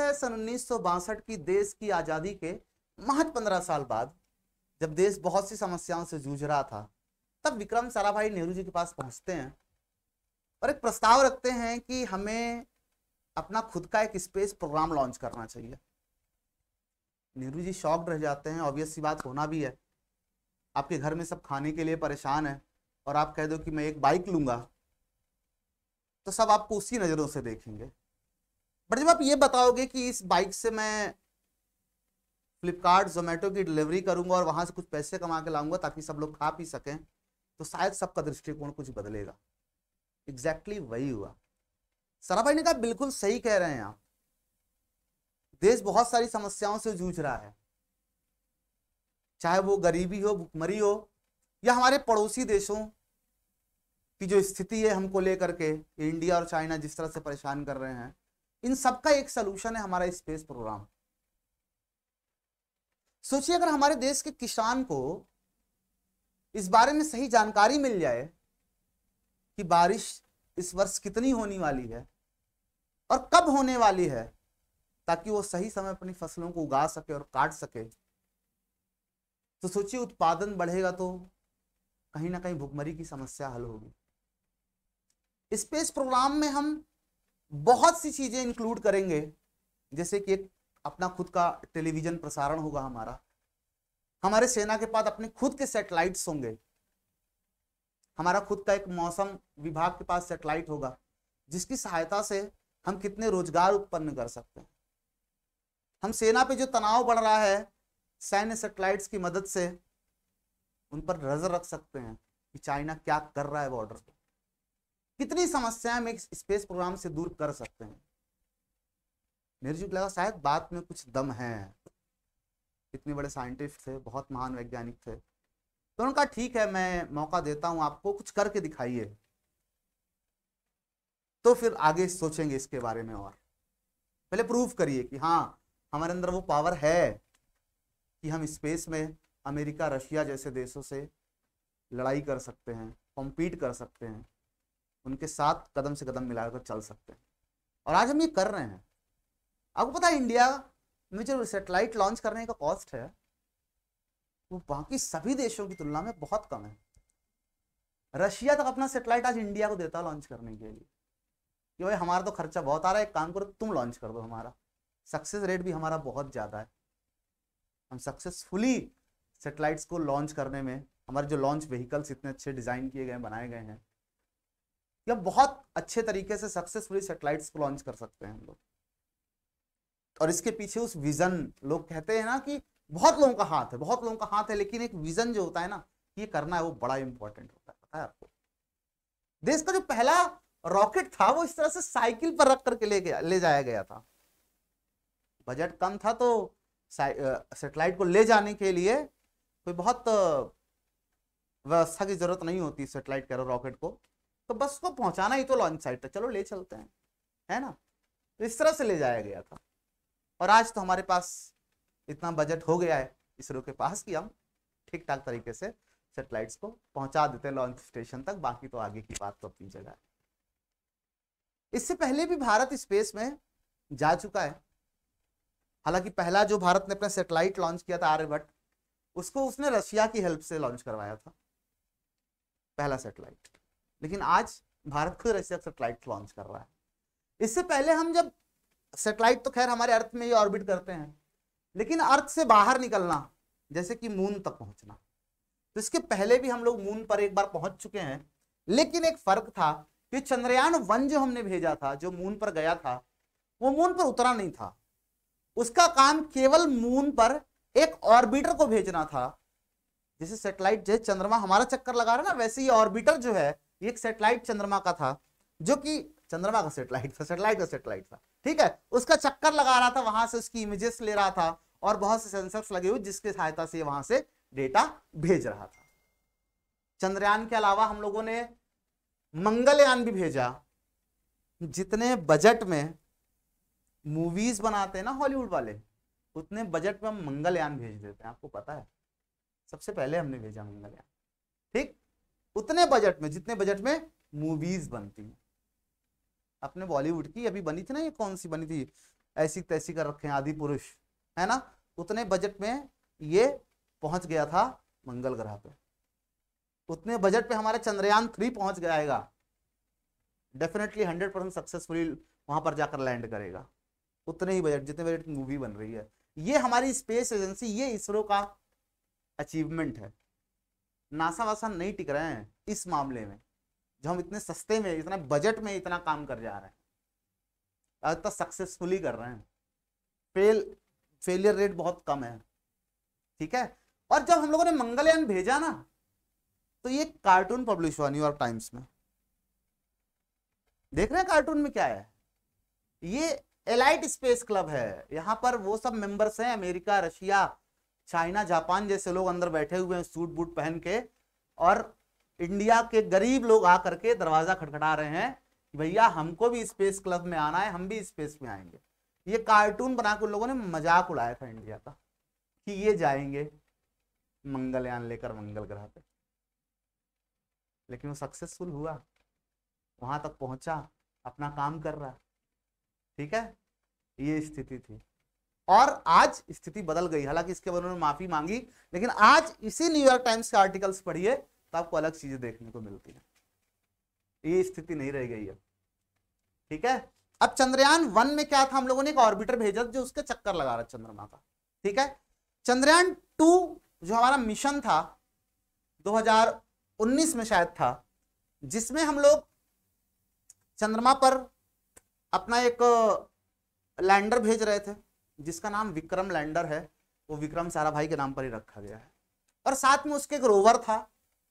सन उन्नीस की देश की आज़ादी के महज पंद्रह साल बाद जब देश बहुत सी समस्याओं से जूझ रहा था तब विक्रम साराभाई नेहरू जी के पास पहुंचते हैं और एक प्रस्ताव रखते हैं कि हमें अपना खुद का एक स्पेस प्रोग्राम लॉन्च करना चाहिए नेहरू जी शॉक रह जाते हैं ऑब्वियस सी बात होना भी है आपके घर में सब खाने के लिए परेशान है और आप कह दो कि मैं एक बाइक लूंगा तो सब आपको उसी नज़रों से देखेंगे बट जब आप ये बताओगे कि इस बाइक से मैं फ्लिपकार्ट जोमेटो की डिलीवरी करूंगा और वहां से कुछ पैसे कमा के लाऊंगा ताकि सब लोग खा पी सकें तो शायद सबका दृष्टिकोण कुछ बदलेगा एग्जैक्टली exactly वही हुआ सरा भाई ने कहा बिल्कुल सही कह रहे हैं आप देश बहुत सारी समस्याओं से जूझ रहा है चाहे वो गरीबी हो भुखमरी हो या हमारे पड़ोसी देशों की जो स्थिति है हमको लेकर के इंडिया और चाइना जिस तरह से परेशान कर रहे हैं इन सबका एक सोल्यूशन है हमारा स्पेस प्रोग्राम सोचिए अगर हमारे देश के किसान को इस बारे में सही जानकारी मिल जाए कि बारिश इस वर्ष कितनी होने वाली है और कब होने वाली है ताकि वो सही समय अपनी फसलों को उगा सके और काट सके तो सोचिए उत्पादन बढ़ेगा तो कहीं ना कहीं भुखमरी की समस्या हल होगी स्पेस प्रोग्राम में हम बहुत सी चीजें इंक्लूड करेंगे जैसे कि अपना खुद का टेलीविजन प्रसारण होगा हमारा हमारे सेना के पास अपने खुद के सेटेलाइट्स होंगे हमारा खुद का एक मौसम विभाग के पास सेटेलाइट होगा जिसकी सहायता से हम कितने रोजगार उत्पन्न कर सकते हैं हम सेना पे जो तनाव बढ़ रहा है सैन्य सेटेलाइट्स की मदद से उन पर नजर रख सकते हैं कि चाइना क्या कर रहा है बॉर्डर पे कितनी समस्याएं हम एक स्पेस प्रोग्राम से दूर कर सकते हैं मेरे जी लगा शायद बात में कुछ दम है इतने बड़े साइंटिस्ट थे बहुत महान वैज्ञानिक थे तो उन्होंने कहा ठीक है मैं मौका देता हूं आपको कुछ करके दिखाइए तो फिर आगे सोचेंगे इसके बारे में और पहले प्रूफ करिए कि हाँ हमारे अंदर वो पावर है कि हम स्पेस में अमेरिका रशिया जैसे देशों से लड़ाई कर सकते हैं कॉम्पीट कर सकते हैं उनके साथ कदम से कदम मिलाकर चल सकते हैं और आज हम ये कर रहे हैं आपको पता है इंडिया में जो सेटेलाइट लॉन्च करने का कॉस्ट है वो बाकी सभी देशों की तुलना में बहुत कम है रशिया तक अपना सेटेलाइट आज इंडिया को देता है लॉन्च करने के लिए कि भाई हमारा तो खर्चा बहुत आ रहा है एक काम करो तुम लॉन्च कर दो हमारा सक्सेस रेट भी हमारा बहुत ज़्यादा है हम सक्सेसफुली सेटेलाइट्स को लॉन्च करने में हमारे जो लॉन्च व्हीकल्स इतने अच्छे डिज़ाइन किए गए बनाए गए हैं या बहुत अच्छे तरीके से सक्सेसफुली सेटेलाइट्स को लॉन्च कर सकते हैं हम लोग और इसके पीछे उस विजन लोग कहते हैं ना कि बहुत लोगों का हाथ है बहुत लोगों का हाथ है लेकिन एक विजन जो होता है ना ये करना है वो बड़ा इंपॉर्टेंट होता है पता है आपको देश का जो पहला रॉकेट था वो इस तरह से साइकिल पर रख करके ले गया ले जाया गया था बजट कम था तो सेटेलाइट को ले जाने के लिए कोई बहुत व्यवस्था की जरूरत नहीं होती सेटेलाइट कह रहे रॉकेट को तो बस को पहुंचाना ही तो लॉन्च साइट था चलो ले चलते हैं है ना तो इस तरह से ले जाया गया था और आज तो हमारे पास इतना बजट हो गया है इसरो के पास कि हम ठीक ठाक तरीके से सेटेलाइट्स को पहुंचा देते हैं लॉन्च स्टेशन तक बाकी तो आगे की बात तो अपनी जगह है इससे पहले भी भारत स्पेस में जा चुका है हालांकि पहला जो भारत ने अपना सेटेलाइट लॉन्च किया था आर्यभट्ट उसको उसने रशिया की हेल्प से लॉन्च करवाया था पहला सेटेलाइट लेकिन आज भारत खुद रशिया सेटेलाइट लॉन्च कर रहा है इससे पहले हम जब सेटेलाइट तो खैर हमारे अर्थ में ही ऑर्बिट करते हैं लेकिन अर्थ से बाहर निकलना जैसे कि मून तक पहुंचना तो इसके पहले भी हम लोग मून पर एक बार पहुंच चुके हैं लेकिन एक फर्क था कि चंद्रयान वन जो हमने भेजा था जो मून पर गया था वो मून पर उतरा नहीं था उसका काम केवल मून पर एक ऑर्बिटर को भेजना था जैसे सेटेलाइट जैसे चंद्रमा हमारा चक्कर लगा रहा है ना वैसे ही ऑर्बिटर जो है एक सेटेलाइट चंद्रमा का था जो कि चंद्रमा का सेटेलाइट था सेटेलाइट का सेटेलाइट था ठीक है उसका चक्कर लगा रहा था वहां से उसकी इमेजेस ले रहा था और बहुत से सेंसर्स लगे हुए जिसके सहायता से वहां से डेटा भेज रहा था चंद्रयान के अलावा हम लोगों ने मंगलयान भी भेजा जितने बजट में मूवीज बनाते हैं ना हॉलीवुड वाले उतने बजट में हम मंगलयान भेज देते हैं आपको पता है सबसे पहले हमने भेजा मंगलयान ठीक उतने बजट में जितने बजट में मूवीज बनती हैं अपने बॉलीवुड की अभी बनी थी ना ये कौन सी बनी थी ऐसी तैसी कर रखे आदि पुरुष है ना उतने बजट में ये पहुंच गया था मंगल ग्रह पे उतने बजट पे हमारे चंद्रयान थ्री पहुंच जाएगा डेफिनेटली हंड्रेड परसेंट सक्सेसफुली वहां पर जाकर लैंड करेगा उतने ही बजट जितने बजट मूवी बन रही है ये हमारी स्पेस एजेंसी ये इसरो का अचीवमेंट है नासा वासा नहीं टिक रहे हैं इस मामले में जो हम इतने सस्ते में इतना बजट में इतना काम कर जा रहे हैं और सक्सेसफुली कर रहे हैं फेल फेलियर रेट बहुत कम है ठीक है और जब हम लोगों ने मंगलयान भेजा ना तो ये कार्टून पब्लिश हुआ न्यूयॉर्क टाइम्स में देख रहे हैं कार्टून में क्या है ये एलाइट स्पेस क्लब है यहां पर वो सब मेंबर्स हैं अमेरिका रशिया चाइना जापान जैसे लोग अंदर बैठे हुए हैं सूट बूट पहन के और इंडिया के गरीब लोग आकर के दरवाजा खटखटा रहे हैं भैया हमको भी स्पेस क्लब में आना है हम भी स्पेस में आएंगे ये कार्टून बना के लोगों ने मजाक उड़ाया था इंडिया का कि ये जाएंगे मंगलयान लेकर मंगल ग्रह पे लेकिन वो सक्सेसफुल हुआ वहां तक पहुंचा अपना काम कर रहा ठीक है ये स्थिति थी और आज स्थिति बदल गई हालांकि इसके बारे में माफी मांगी लेकिन आज इसी न्यूयॉर्क टाइम्स के आर्टिकल्स पढ़िए तो आपको अलग चीजें देखने को मिलती है ये स्थिति नहीं रह गई है ठीक है अब चंद्रयान वन में क्या था हम लोगों ने एक ऑर्बिटर भेजा जो उसके चक्कर लगा रहा चंद्रमा का ठीक है चंद्रयान टू जो हमारा मिशन था 2019 में शायद था जिसमें हम लोग चंद्रमा पर अपना एक लैंडर भेज रहे थे जिसका नाम विक्रम लैंडर है वो विक्रम सारा भाई के नाम पर ही रखा गया है और साथ में उसके एक रोवर था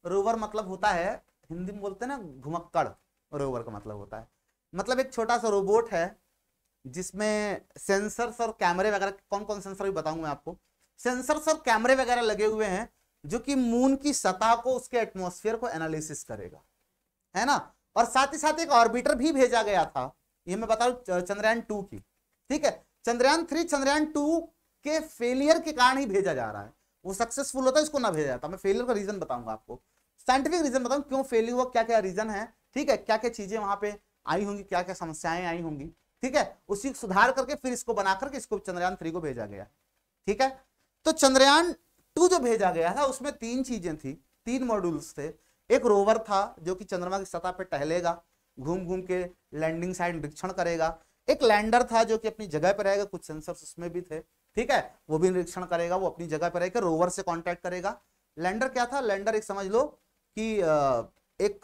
रोवर मतलब होता है हिंदी में बोलते हैं ना घुमक्कड़ रोवर का मतलब होता है मतलब एक छोटा सा रोबोट है जिसमें सेंसर्स और कैमरे वगैरह कौन कौन सेंसर भी बताऊंगा मैं आपको सेंसर्स और कैमरे वगैरह लगे हुए हैं जो कि मून की सतह को उसके एटमोसफियर को एनालिसिस करेगा है ना और साथ ही साथ एक ऑर्बिटर भी भेजा गया था ये मैं बता रहा हूँ चंद्रयान टू की ठीक है चंद्रयान थ्री चंद्रयान टू के फेलियर के कारण ही भेजा जा रहा है वो सक्सेसफुल होता है इसको ना भेजा जाता मैं फेलियर का रीजन बताऊंगा आपको साइंटिफिक रीजन बताऊंगा क्यों फेल हुआ क्या क्या रीजन है ठीक है क्या क्या चीजें वहां पे आई होंगी क्या क्या समस्याएं आई होंगी ठीक है उसी सुधार करके फिर इसको बना करके इसको चंद्रयान थ्री को भेजा गया ठीक है तो चंद्रयान टू जो भेजा गया था उसमें तीन चीजें थी तीन मॉड्यूल्स थे एक रोवर था जो कि चंद्रमा की सतह पर टहलेगा घूम घूम के लैंडिंग साइड निरीक्षण करेगा एक लैंडर था जो कि अपनी जगह पर रहेगा कुछ सेंसर्स उसमें भी थे ठीक है वो भी निरीक्षण करेगा वो अपनी जगह पर रहकर रोवर से कॉन्टेक्ट करेगा लैंडर क्या था लैंडर एक समझ लो कि एक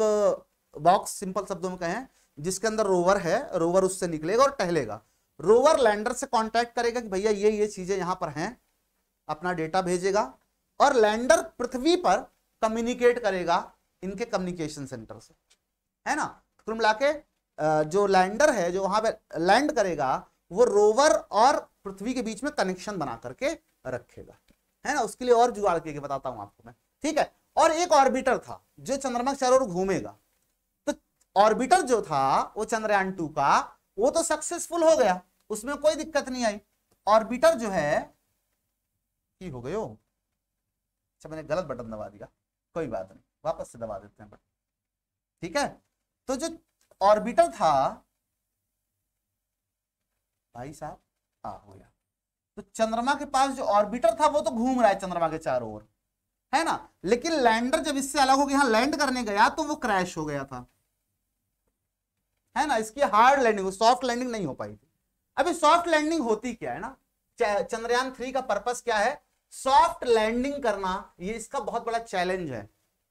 बॉक्स सिंपल शब्दों में कहें जिसके अंदर रोवर है रोवर उससे निकलेगा और टहलेगा रोवर लैंडर से कांटेक्ट करेगा कि भैया ये ये चीजें यहाँ पर हैं अपना डेटा भेजेगा और लैंडर पृथ्वी पर कम्युनिकेट करेगा इनके कम्युनिकेशन सेंटर से है ना कुल मिला के जो लैंडर है जो वहां पर लैंड करेगा वो रोवर और पृथ्वी के बीच में कनेक्शन बना करके रखेगा है ना उसके लिए और जुगाड़ के बताता हूं आपको मैं ठीक है और एक ऑर्बिटर था जो चंद्रमा चार ओर घूमेगा तो ऑर्बिटर जो था वो चंद्रयान टू का वो तो सक्सेसफुल हो गया उसमें कोई दिक्कत नहीं आई ऑर्बिटर जो है की हो गयो अच्छा मैंने गलत बटन दबा दिया कोई बात नहीं वापस से दबा देते हैं बटन ठीक है तो जो ऑर्बिटल था भाई साहब आ हो गया तो चंद्रमा के पास जो ऑर्बिटर था वो तो घूम रहा है चंद्रमा के चारों ओर है ना लेकिन लैंडर जब इससे अलग होकर यहां लैंड करने गया तो वो क्रैश हो गया था है ना इसकी हार्ड लैंडिंग सॉफ्ट लैंडिंग नहीं हो पाई थी अभी सॉफ्ट लैंडिंग होती क्या है ना चंद्रयान थ्री का पर्पस क्या है सॉफ्ट लैंडिंग करना ये इसका बहुत बड़ा चैलेंज है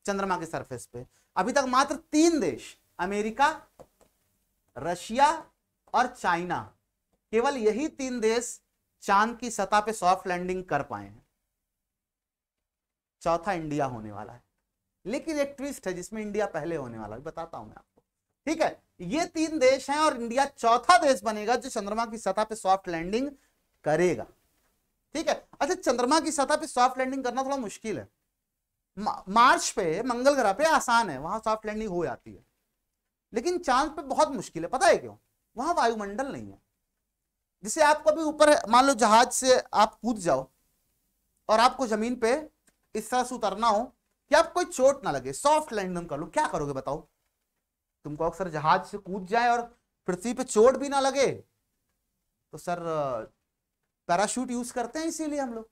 चंद्रमा के सरफेस पे अभी तक मात्र तीन देश अमेरिका रशिया और चाइना केवल यही तीन देश चांद की सतह पे सॉफ्ट लैंडिंग कर पाए हैं चौथा इंडिया होने वाला है लेकिन एक ट्विस्ट है जिसमें इंडिया पहले होने वाला है बताता हूं मैं आपको ठीक है ये तीन देश हैं और इंडिया चौथा देश बनेगा जो चंद्रमा की सतह पे सॉफ्ट लैंडिंग करेगा ठीक है अच्छा चंद्रमा की सतह पे सॉफ्ट लैंडिंग करना थोड़ा मुश्किल है मार्च पे मंगल ग्रह पे आसान है वहां सॉफ्ट लैंडिंग हो जाती है लेकिन चांद पे बहुत मुश्किल है पता है क्यों वहां वायुमंडल नहीं है जिसे आप कभी ऊपर मान लो जहाज से आप कूद जाओ और आपको जमीन पे इस तरह से उतरना हो कि आप कोई चोट ना लगे सॉफ्ट लैंडिंग कर लो क्या करोगे बताओ तुमको अक्सर जहाज से कूद जाए और पृथ्वी पे चोट भी ना लगे तो सर पैराशूट यूज करते हैं इसीलिए हम लोग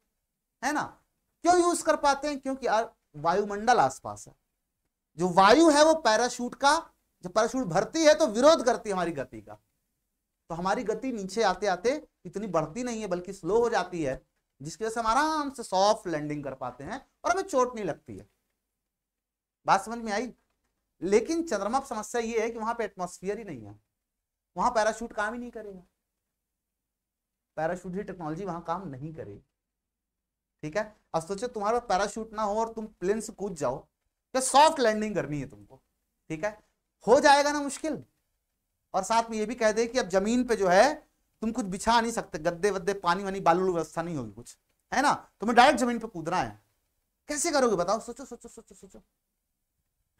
है ना क्यों यूज कर पाते हैं क्योंकि वायुमंडल आसपास है जो वायु है वो पैराशूट का जब पैराशूट भरती है तो विरोध करती है हमारी गति का तो हमारी गति नीचे आते आते इतनी बढ़ती नहीं है बल्कि स्लो हो जाती है जिसकी वजह से हम आराम से सॉफ्ट लैंडिंग कर पाते हैं और हमें चोट नहीं लगती है बात समझ में आई लेकिन चंद्रमा समस्या ये है कि वहां पे एटमोस्फियर ही नहीं है वहां पैराशूट काम ही नहीं करेगा पैराशूट ही टेक्नोलॉजी वहां काम नहीं करेगी ठीक है अब सोचो तुम्हारे पास पैराशूट ना हो और तुम प्लेन से कूद जाओ क्या सॉफ्ट लैंडिंग करनी है तुमको ठीक है हो जाएगा ना मुश्किल और साथ में ये भी कह दे कि अब जमीन पे जो है तुम कुछ बिछा नहीं सकते गद्दे वद्दे पानी वानी बालू व्यवस्था नहीं होगी कुछ है ना तुम्हें डायरेक्ट जमीन पे कूदना है कैसे करोगे बताओ सोचो सोचो सोचो सोचो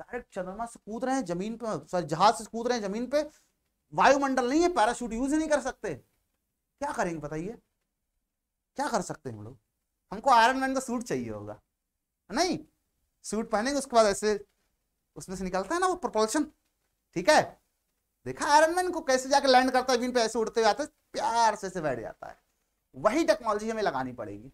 डायरेक्ट चंद्रमा से कूद रहे हैं जमीन पे सॉरी जहाज से कूद रहे हैं जमीन पे वायुमंडल नहीं है पैराशूट यूज ही नहीं कर सकते क्या करेंगे बताइए क्या कर सकते हैं हम लोग हमको आयरन मैन का सूट चाहिए होगा नहीं सूट पहनेंगे उसके बाद ऐसे उसमें से निकलता है ना वो प्रपोल्शन ठीक है देखा आयरनमैन को कैसे जाकर लैंड करता है पे ऐसे उड़ते हुए आते प्यार से से बैठ जाता है वही टेक्नोलॉजी हमें लगानी पड़ेगी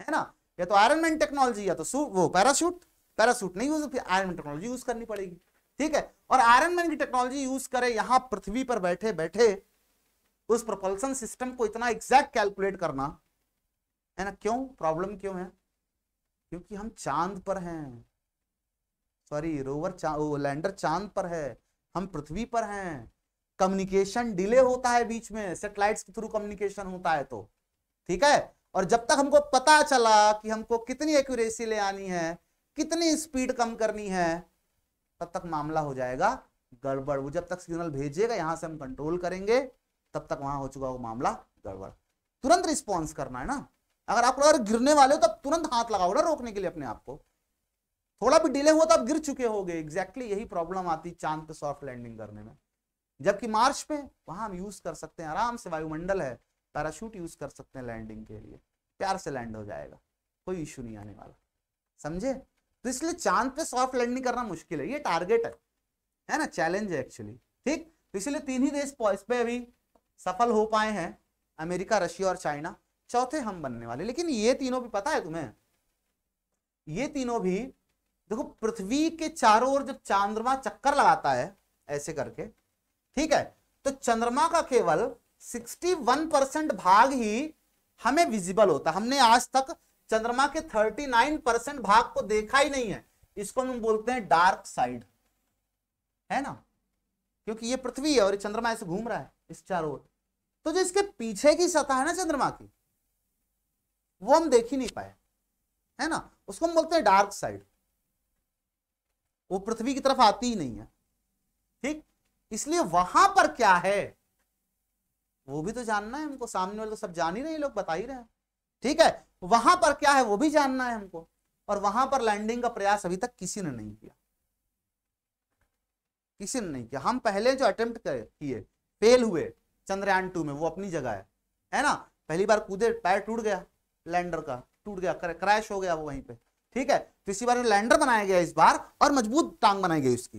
है ना या तो आयरनमैन टेक्नोलॉजी या तो वो पैराशूट पैराशूट नहीं use iron man technology use करनी पड़ेगी ठीक है और आयरनमैन की टेक्नोलॉजी यूज करे यहाँ पृथ्वी पर बैठे बैठे उस प्रोपल्सन सिस्टम को इतना एग्जैक्ट कैलकुलेट करना है ना क्यों प्रॉब्लम क्यों है क्योंकि हम चांद पर हैं सॉरी रोवर चा, लैंडर चांद पर है हम पृथ्वी पर हैं कम्युनिकेशन डिले होता है बीच में सेटेलाइट के थ्रू कम्युनिकेशन होता है तो ठीक है और जब तक हमको पता चला कि हमको कितनी एक्यूरेसी ले आनी है कितनी स्पीड कम करनी है तब तक मामला हो जाएगा गड़बड़ वो जब तक सिग्नल भेजेगा यहां से हम कंट्रोल करेंगे तब तक वहां हो चुका वो मामला गड़बड़ तुरंत रिस्पॉन्स करना है ना अगर आप अगर गिरने वाले हो तब तुरंत हाथ लगाओ ना रोकने के लिए अपने आप को थोड़ा भी डिले हुआ तो आप गिर चुके गए एग्जैक्टली यही प्रॉब्लम आती चांद पे सॉफ्ट लैंडिंग करने में जबकि मार्च पे वहां हम यूज कर सकते हैं आराम से वायुमंडल है पैराशूट यूज कर सकते हैं लैंडिंग के लिए प्यार से लैंड हो जाएगा कोई इश्यू नहीं आने वाला समझे तो इसलिए चांद पे सॉफ्ट लैंडिंग करना मुश्किल है ये टारगेट है है ना चैलेंज है एक्चुअली ठीक तो इसलिए तीन ही देश इस पे अभी सफल हो पाए हैं अमेरिका रशिया और चाइना चौथे हम बनने वाले लेकिन ये तीनों भी पता है तुम्हें ये तीनों भी देखो पृथ्वी के चारों ओर जब चंद्रमा चक्कर लगाता है ऐसे करके ठीक है तो चंद्रमा का केवल 61 परसेंट भाग ही हमें विजिबल होता हमने आज तक चंद्रमा के 39 परसेंट भाग को देखा ही नहीं है इसको हम बोलते हैं डार्क साइड है ना क्योंकि ये पृथ्वी है और चंद्रमा ऐसे घूम रहा है इस चारों ओर तो जो इसके पीछे की सतह है ना चंद्रमा की वो हम देख ही नहीं पाए है ना उसको हम बोलते हैं डार्क साइड वो पृथ्वी की तरफ आती ही नहीं है ठीक इसलिए वहां पर क्या है वो भी तो जानना है हमको सामने वाले तो सब जान ही रहे लोग बता ही रहे हैं ठीक है वहां पर क्या है वो भी जानना है हमको और वहां पर लैंडिंग का प्रयास अभी तक किसी ने नहीं किया किसी ने नहीं किया हम पहले जो अटेम्प्ट किए फेल हुए चंद्रयान टू में वो अपनी जगह है है ना पहली बार कूदे पैर टूट गया लैंडर का टूट गया क्रैश हो गया वो वहीं पे ठीक है तो इसी बार लैंडर बनाया गया इस बार और मजबूत टांग बनाई गई उसकी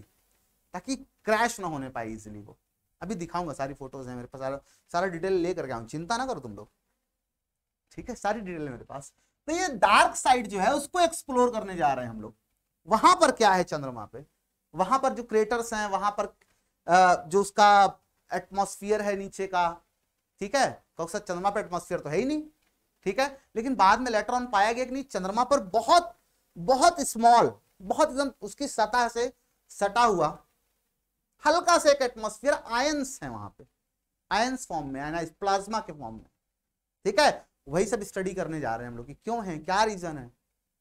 ताकि क्रैश ना होने पाए इजिली वो अभी दिखाऊंगा सारी फोटोज है मेरे पास सारा सारा डिटेल ले करके आऊँ चिंता ना करो तुम लोग ठीक है सारी डिटेल मेरे पास तो ये डार्क साइड जो है उसको एक्सप्लोर करने जा रहे हैं हम लोग वहां पर क्या है चंद्रमा पे वहां पर जो क्रेटर्स हैं वहां पर जो उसका एटमोस्फियर है नीचे का ठीक है तो चंद्रमा पे एटमोस्फियर तो है ही नहीं ठीक है लेकिन बाद में लेटर ऑन पाया गया कि नहीं चंद्रमा पर बहुत बहुत स्मॉल बहुत एकदम उसकी सतह से सटा हुआ हल्का से एक एटमोस्फियर आयंस है वहां पे आयंस फॉर्म में आयनाइज प्लाज्मा के फॉर्म में ठीक है वही सब स्टडी करने जा रहे हैं हम लोग कि क्यों है क्या रीजन है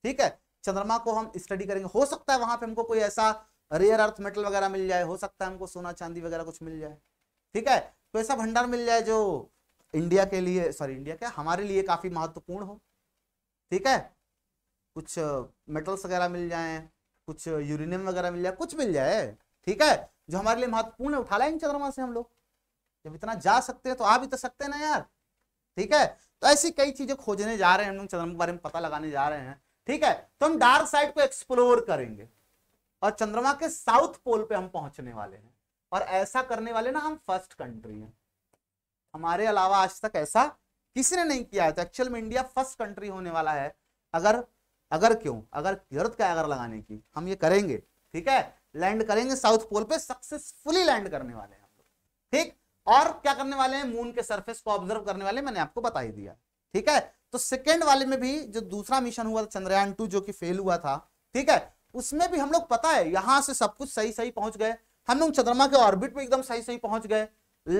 ठीक है चंद्रमा को हम स्टडी करेंगे हो सकता है वहां पे हमको कोई ऐसा रेयर अर्थ मेटल वगैरह मिल जाए हो सकता है हमको सोना चांदी वगैरह कुछ मिल जाए ठीक है तो ऐसा भंडार मिल जाए जो इंडिया के लिए सॉरी इंडिया के हमारे लिए काफी महत्वपूर्ण हो ठीक है कुछ मेटल्स वगैरह मिल जाए कुछ यूरेनियम वगैरह मिल जाए कुछ मिल जाए ठीक है जो हमारे लिए महत्वपूर्ण है उठा लाएंगे चंद्रमा से हम लोग जब इतना जा सकते हैं तो आ भी तो सकते हैं ना यार ठीक है तो ऐसी कई चीजें खोजने जा रहे हैं हम लोग चंद्रमा के बारे में पता लगाने जा रहे हैं ठीक है तो हम डार्क साइड को एक्सप्लोर करेंगे और चंद्रमा के साउथ पोल पे हम पहुंचने वाले हैं और ऐसा करने वाले ना हम फर्स्ट कंट्री हैं हमारे अलावा आज तक ऐसा किसी ने नहीं किया है तो एक्चुअल में इंडिया फर्स्ट कंट्री होने वाला है अगर अगर क्यों अगर किरत का अगर लगाने की हम ये करेंगे ठीक है लैंड करेंगे साउथ पोल पे सक्सेसफुली लैंड करने वाले हैं हम लोग ठीक और क्या करने वाले हैं मून के सरफेस को ऑब्जर्व करने वाले मैंने आपको बता ही दिया ठीक है तो सेकेंड वाले में भी जो दूसरा मिशन हुआ था चंद्रयान टू जो कि फेल हुआ था ठीक है उसमें भी हम लोग पता है यहां से सब कुछ सही सही पहुंच गए हम लोग चंद्रमा के ऑर्बिट पे एकदम सही सही पहुंच गए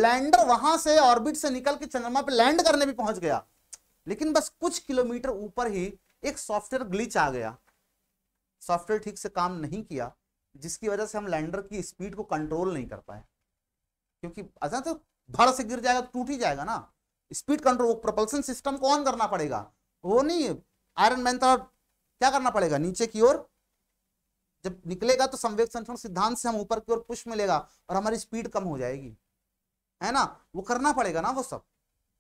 लैंडर वहां से ऑर्बिट से निकल के चंद्रमा पे लैंड करने भी पहुंच गया लेकिन बस कुछ किलोमीटर ऊपर ही एक सॉफ्टवेयर ग्लिच आ गया सॉफ्टवेयर ठीक से काम नहीं किया जिसकी वजह से हम लैंडर की स्पीड को कंट्रोल नहीं कर पाए क्योंकि अच्छा तो भर से गिर जाएगा टूट ही जाएगा ना स्पीड कंट्रोल प्रपल्सन सिस्टम को ऑन करना पड़ेगा वो नहीं आयरन मैन तरह क्या करना पड़ेगा नीचे की ओर जब निकलेगा तो संवेद संरक्षण सिद्धांत से हम ऊपर की ओर पुश मिलेगा और हमारी स्पीड कम हो जाएगी है ना वो करना पड़ेगा ना वो सब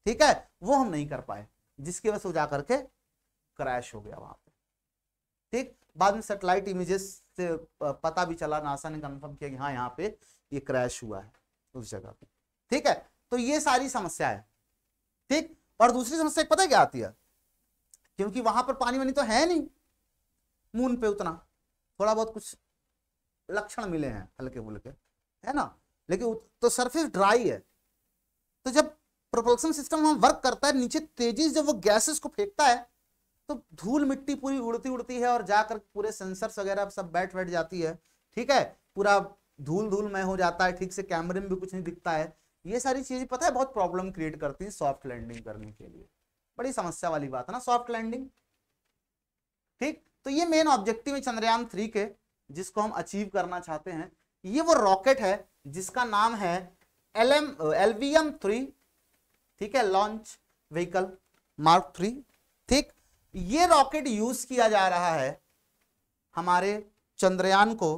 ठीक है वो हम नहीं कर पाए जिसकी वजह से जा करके क्रैश हो गया वहां पे ठीक बाद में सेटेलाइट इमेजेस से पता भी चला नासा ने कंफर्म किया कि हाँ यहाँ पे ये क्रैश हुआ है उस जगह पे ठीक है तो ये सारी समस्या है ठीक और दूसरी समस्या पता क्या आती है क्योंकि वहां पर पानी वानी तो है नहीं मून पे उतना थोड़ा बहुत कुछ लक्षण मिले हैं हल्के फुल्के है ना लेकिन तो सरफेस ड्राई है तो जब प्रोपल्सन सिस्टम वहां वर्क करता है नीचे तेजी से जब वो गैसेस को फेंकता है तो धूल मिट्टी पूरी उड़ती उड़ती है और जाकर पूरे सेंसर्स वगैरह सब बैठ बैठ जाती है ठीक है पूरा धूल धूल में हो जाता है ठीक से कैमरे में भी कुछ नहीं दिखता है ये सारी चीजें पता है बहुत प्रॉब्लम क्रिएट करती है सॉफ्ट लैंडिंग करने के लिए बड़ी समस्या वाली बात है ना सॉफ्ट लैंडिंग ठीक तो ये मेन ऑब्जेक्टिव है चंद्रयान थ्री के जिसको हम अचीव करना चाहते हैं ये वो रॉकेट है जिसका नाम है L M L V M three ठीक है लॉन्च व्हीकल मार्क थ्री ठीक ये रॉकेट यूज किया जा रहा है हमारे चंद्रयान को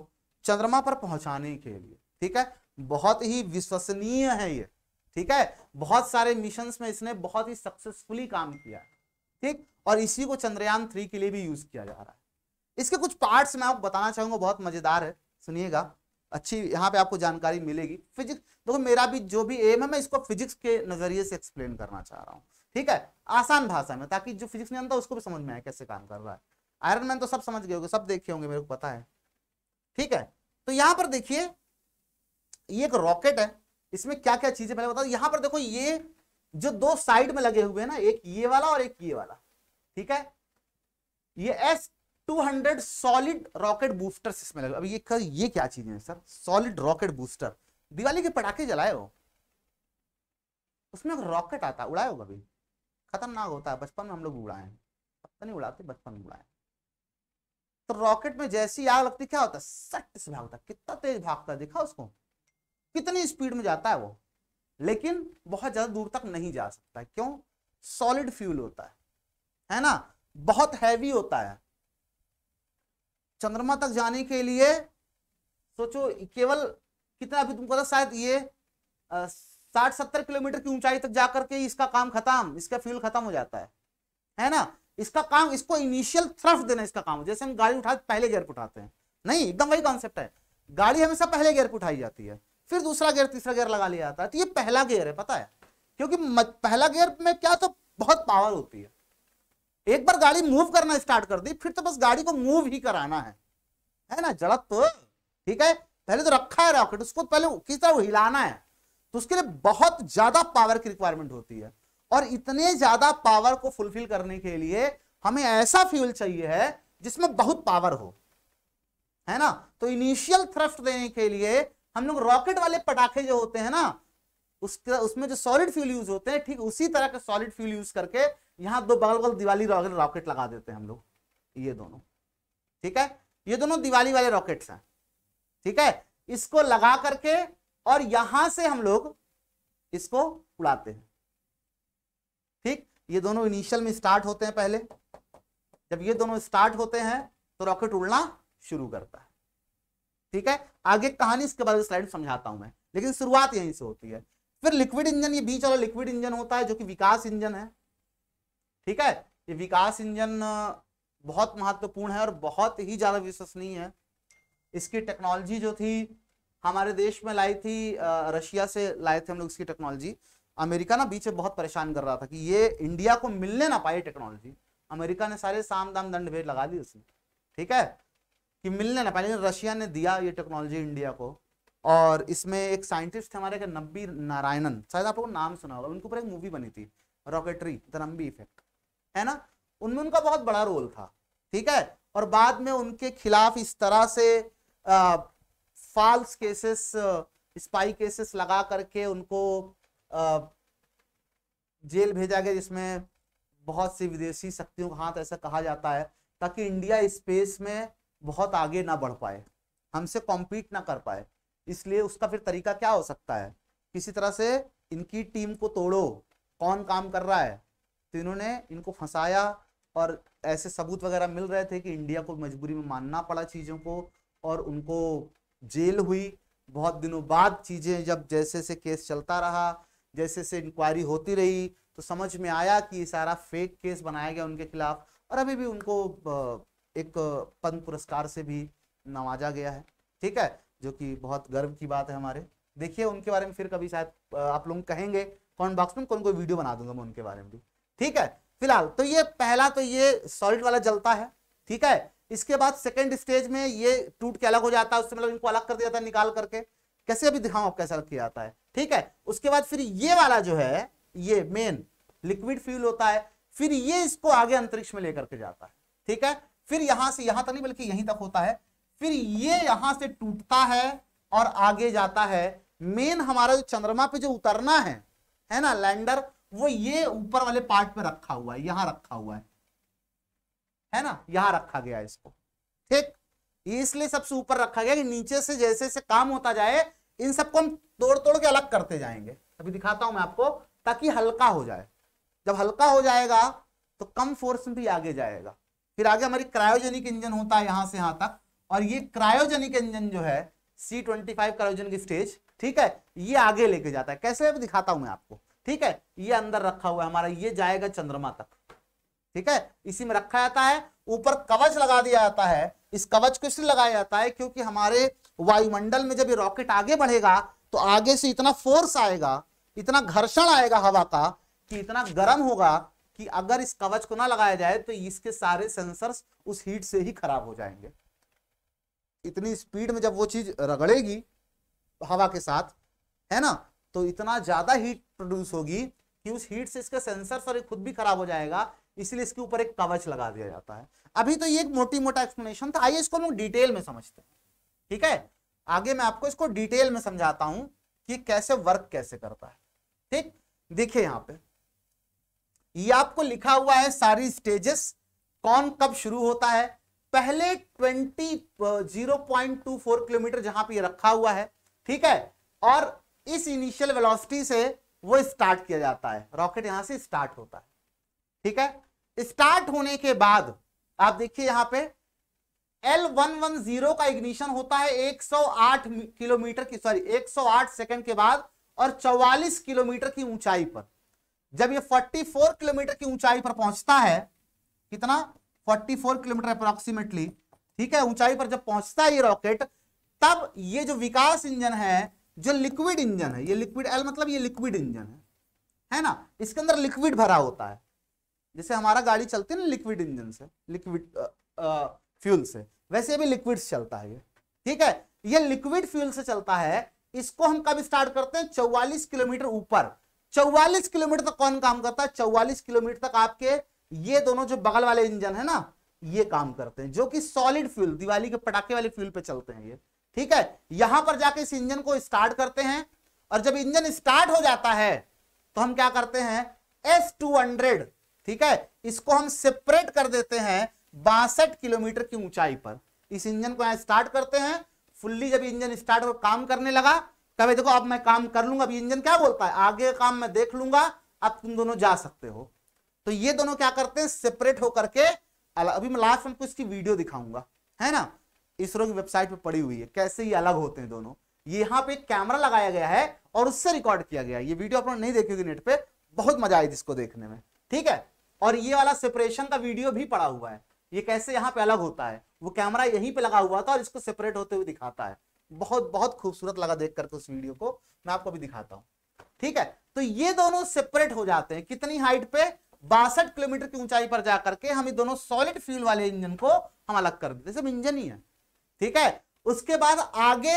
चंद्रमा पर पहुंचाने के लिए ठीक है बहुत ही विश्वसनीय है ये ठीक है बहुत सारे मिशन में इसने बहुत ही सक्सेसफुली काम किया है ठीक और इसी को चंद्रयान थ्री के लिए भी यूज किया जा रहा है इसके कुछ पार्ट्स मैं आपको बताना चाहूंगा बहुत मजेदार है सुनिएगा अच्छी यहाँ पे आपको जानकारी मिलेगी फिजिक्स देखो मेरा भी जो भी एम है मैं इसको फिजिक्स के नजरिए से एक्सप्लेन करना चाह रहा हूँ ठीक है आसान भाषा में ताकि जो फिजिक्स नहीं जानता उसको भी समझ में आए कैसे काम कर रहा है आयरन मैन तो सब समझ गए होंगे सब देखे होंगे मेरे को पता है ठीक है तो यहां पर देखिए ये एक रॉकेट है इसमें क्या क्या चीजें पहले बता यहां पर देखो ये जो दो साइड में लगे हुए हैं ना एक ये वाला और एक ये वाला ठीक है ये S two hundred solid rocket booster इसमें लगे अब ये कर, ये क्या चीज है sir solid rocket booster Diwali के पटाखे जलाए हो उसमें रॉकेट आता उड़ाए होगा कभी खतरनाक होता है बचपन में हम लोग उड़ाए हैं पत्ता नहीं उड़ाते बचपन में उड़ाए तो रॉकेट में जैसी आग लगती क्या होता है सट से भागता कितना तेज भागता है देखा उसको कितनी स्पीड में जाता है वो लेकिन बहुत ज्यादा दूर तक नहीं जा सकता क्यों सॉलिड फ्यूल होता है है ना बहुत हैवी होता है चंद्रमा तक जाने के लिए सोचो केवल कितना अभी तुमको शायद ये आ, साठ सत्तर किलोमीटर की ऊंचाई तक जाकर के इसका काम खत्म इसका फ्यूल खत्म हो जाता है है ना इसका काम इसको इनिशियल थ्रफ देना इसका काम जैसे हम गाड़ी उठाते पहले गेयर पर उठाते हैं नहीं एकदम वही कॉन्सेप्ट है गाड़ी हमेशा पहले गेयर पर उठाई जाती है फिर दूसरा गेयर तीसरा गेयर लगा लिया जाता है तो ये पहला गेयर है पता है क्योंकि पहला गेयर में क्या तो बहुत पावर होती है एक बार गाड़ी मूव करना स्टार्ट कर दी फिर तो बस गाड़ी को मूव ही कराना है है ना जड़त तो, ठीक है पहले तो रखा है रॉकेट उसको पहले किस तरह हिलाना है तो उसके लिए बहुत ज्यादा पावर की रिक्वायरमेंट होती है और इतने ज्यादा पावर को फुलफिल करने के लिए हमें ऐसा फ्यूल चाहिए है जिसमें बहुत पावर हो है ना तो इनिशियल थ्रस्ट देने के लिए हम लोग रॉकेट वाले पटाखे जो होते हैं ना उसके उसमें जो सॉलिड फ्यूल यूज होते हैं ठीक उसी तरह के सॉलिड फ्यूल यूज करके यहां दो बगल बगल दिवाली रॉकेट लगा देते हैं हम लोग ये दोनों ठीक है ये दोनों दिवाली वाले रॉकेट्स हैं ठीक है इसको लगा करके और यहां से हम लोग इसको उड़ाते हैं ठीक ये दोनों इनिशियल में स्टार्ट होते हैं पहले जब ये दोनों स्टार्ट होते हैं तो रॉकेट उड़ना शुरू करता है ठीक है आगे कहानी इसके बारे में स्लाइड समझाता हूं मैं लेकिन शुरुआत यहीं से होती है फिर लिक्विड इंजन ये बीच वाला लिक्विड इंजन होता है जो कि विकास इंजन है ठीक है ये विकास इंजन बहुत महत्वपूर्ण है और बहुत ही ज्यादा विश्वसनीय है इसकी टेक्नोलॉजी जो थी हमारे देश में लाई थी रशिया से लाए थे हम लोग इसकी टेक्नोलॉजी अमेरिका ना बीच में बहुत परेशान कर रहा था कि ये इंडिया को मिलने ना पाए टेक्नोलॉजी अमेरिका ने सारे साम दाम दंड भेद लगा दी उसमें ठीक है कि मिलने ना पाए रशिया ने दिया ये टेक्नोलॉजी इंडिया को और इसमें एक साइंटिस्ट थे हमारे नब्बी नारायणन शायद आप लोगों नाम सुना होगा उनके ऊपर एक मूवी बनी थी रॉकेटरी द नम्बी इफेक्ट है ना उनमें उनका बहुत बड़ा रोल था ठीक है और बाद में उनके खिलाफ इस तरह से आ, फॉल्स केसेस स्पाई केसेस लगा करके उनको जेल भेजा गया जिसमें बहुत सी विदेशी शक्तियों का हाथ ऐसा कहा जाता है ताकि इंडिया स्पेस में बहुत आगे ना बढ़ पाए हमसे कॉम्पीट ना कर पाए इसलिए उसका फिर तरीका क्या हो सकता है किसी तरह से इनकी टीम को तोड़ो कौन काम कर रहा है तो इन्होंने इनको फंसाया और ऐसे सबूत वगैरह मिल रहे थे कि इंडिया को मजबूरी में मानना पड़ा चीज़ों को और उनको जेल हुई बहुत दिनों बाद चीज़ें जब जैसे से केस चलता रहा जैसे से इंक्वायरी होती रही तो समझ में आया कि ये सारा फेक केस बनाया गया उनके खिलाफ और अभी भी उनको एक पद्म पुरस्कार से भी नवाजा गया है ठीक है जो कि बहुत गर्व की बात है हमारे देखिए उनके बारे में फिर कभी शायद आप लोग कहेंगे कमेंट बॉक्स में कौन कोई वीडियो बना दूंगा मैं उनके बारे में भी ठीक है फिलहाल तो ये पहला तो ये सॉलिड वाला जलता है ठीक है इसके बाद सेकेंड स्टेज में ये टूट के अलग हो जाता है उससे मतलब इनको अलग कर दिया जाता है निकाल करके कैसे अभी दिखाऊं आप कैसा किया जाता है ठीक है उसके बाद फिर ये वाला जो है ये मेन लिक्विड फ्यूल होता है फिर ये इसको आगे अंतरिक्ष में लेकर के जाता है ठीक है फिर यहां से यहां तक नहीं बल्कि यहीं तक होता है फिर ये यहां से टूटता है और आगे जाता है मेन हमारा जो चंद्रमा पे जो उतरना है है ना लैंडर वो ये ऊपर वाले पार्ट पे रखा हुआ है यहां रखा हुआ है है ना यहां रखा गया इसको ठीक इसलिए सबसे ऊपर रखा गया कि नीचे से जैसे जैसे काम होता जाए इन सबको हम तोड़ तोड़ के अलग करते जाएंगे अभी दिखाता हूं मैं आपको ताकि हल्का हो जाए जब हल्का हो जाएगा तो कम फोर्स में भी आगे जाएगा फिर आगे हमारी क्रायोजेनिक इंजन होता है यहां से यहां तक और ये क्रायोजेनिक इंजन जो है सी ट्वेंटी फाइव क्रायोजन की स्टेज ठीक है ये आगे लेके जाता है कैसे दिखाता हूं मैं आपको ठीक है ये अंदर रखा हुआ है हमारा ये जाएगा चंद्रमा तक ठीक है इसी में रखा जाता है ऊपर कवच लगा दिया जाता है इस कवच को इसलिए लगाया जाता है क्योंकि हमारे वायुमंडल में जब ये रॉकेट आगे बढ़ेगा तो आगे से इतना फोर्स आएगा इतना घर्षण आएगा हवा का कि इतना गर्म होगा कि अगर इस कवच को ना लगाया जाए तो इसके सारे सेंसर्स उस हीट से ही खराब हो जाएंगे इतनी स्पीड में जब वो चीज रगड़ेगी हवा के साथ है ना तो इतना ज्यादा हीट प्रोड्यूस होगी कि उस हीट से इसके सेंसर और खुद भी खराब हो जाएगा इसलिए इसके ऊपर एक कवच लगा दिया जाता है अभी तो ये एक मोटी मोटा एक्सप्लेनेशन था आइए इसको हम डिटेल में समझते हैं ठीक है आगे मैं आपको इसको डिटेल में समझाता हूं कि कैसे वर्क कैसे करता है ठीक देखिए यहां पे ये आपको लिखा हुआ है सारी स्टेजेस कौन कब शुरू होता है पहले टू फोर किलोमीटर जहां पे ये रखा हुआ है ठीक है और इस इनिशियल वेलोसिटी से वो स्टार्ट किया जाता है रॉकेट यहां से स्टार्ट होता है ठीक है स्टार्ट होने के बाद आप देखिए यहां पे L110 का इग्निशन होता है 108 किलोमीटर की सॉरी 108 सेकंड के बाद और 44 किलोमीटर की ऊंचाई पर जब ये 44 किलोमीटर की ऊंचाई पर पहुंचता है कितना 44 किलोमीटर अप्रोक्सीमेटली ठीक है ऊंचाई पर जब पहुंचता है ये रॉकेट तब ये जो विकास इंजन है जो लिक्विड इंजन है ये लिक्विड एल मतलब ये लिक्विड इंजन है है ना इसके अंदर लिक्विड भरा होता है जैसे हमारा गाड़ी चलती है ना लिक्विड इंजन से लिक्विड फ्यूल से वैसे भी लिक्विड से चलता है ये ठीक है ये लिक्विड फ्यूल से चलता है इसको हम कब स्टार्ट करते हैं चौवालीस किलोमीटर ऊपर चौवालीस किलोमीटर तक कौन काम करता है चौवालीस किलोमीटर तक आपके ये दोनों जो बगल वाले इंजन है ना ये काम करते हैं जो कि सॉलिड फ्यूल दिवाली के पटाखे वाले फ्यूल पे चलते हैं ये ठीक है यहां पर जाके इस इंजन को स्टार्ट करते हैं और जब इंजन स्टार्ट हो जाता है तो हम क्या करते हैं एस टू हंड्रेड ठीक है इसको हम सेपरेट कर देते हैं बासठ किलोमीटर की ऊंचाई पर इस इंजन को यहां स्टार्ट करते हैं फुल्ली जब इंजन स्टार्ट और काम करने लगा कभी देखो अब मैं काम कर लूंगा अब इंजन क्या बोलता है आगे काम मैं देख लूंगा अब तुम दोनों जा सकते हो तो ये दोनों क्या करते हैं सेपरेट होकर के अभी मैं लास्ट में इसकी वीडियो दिखाऊंगा है ना इसरो की वेबसाइट पर पड़ी हुई है कैसे ये अलग होते हैं दोनों यहाँ पे कैमरा लगाया गया है और उससे रिकॉर्ड किया गया ये वीडियो आप लोग नहीं देखी होगी नेट पे बहुत मजा आई इसको देखने में ठीक है और ये वाला सेपरेशन का वीडियो भी पड़ा हुआ है ये कैसे यहाँ पे अलग होता है वो कैमरा यहीं पे लगा हुआ था और इसको सेपरेट होते हुए दिखाता है बहुत बहुत खूबसूरत लगा देख करके उस वीडियो को मैं आपको भी दिखाता हूँ ठीक है तो ये दोनों सेपरेट हो जाते हैं कितनी हाइट पे बासठ किलोमीटर की ऊंचाई पर जाकर के हम ये दोनों सॉलिड फ्यूल वाले इंजन को हम अलग कर देते सिर्फ इंजन ही है ठीक है उसके बाद आगे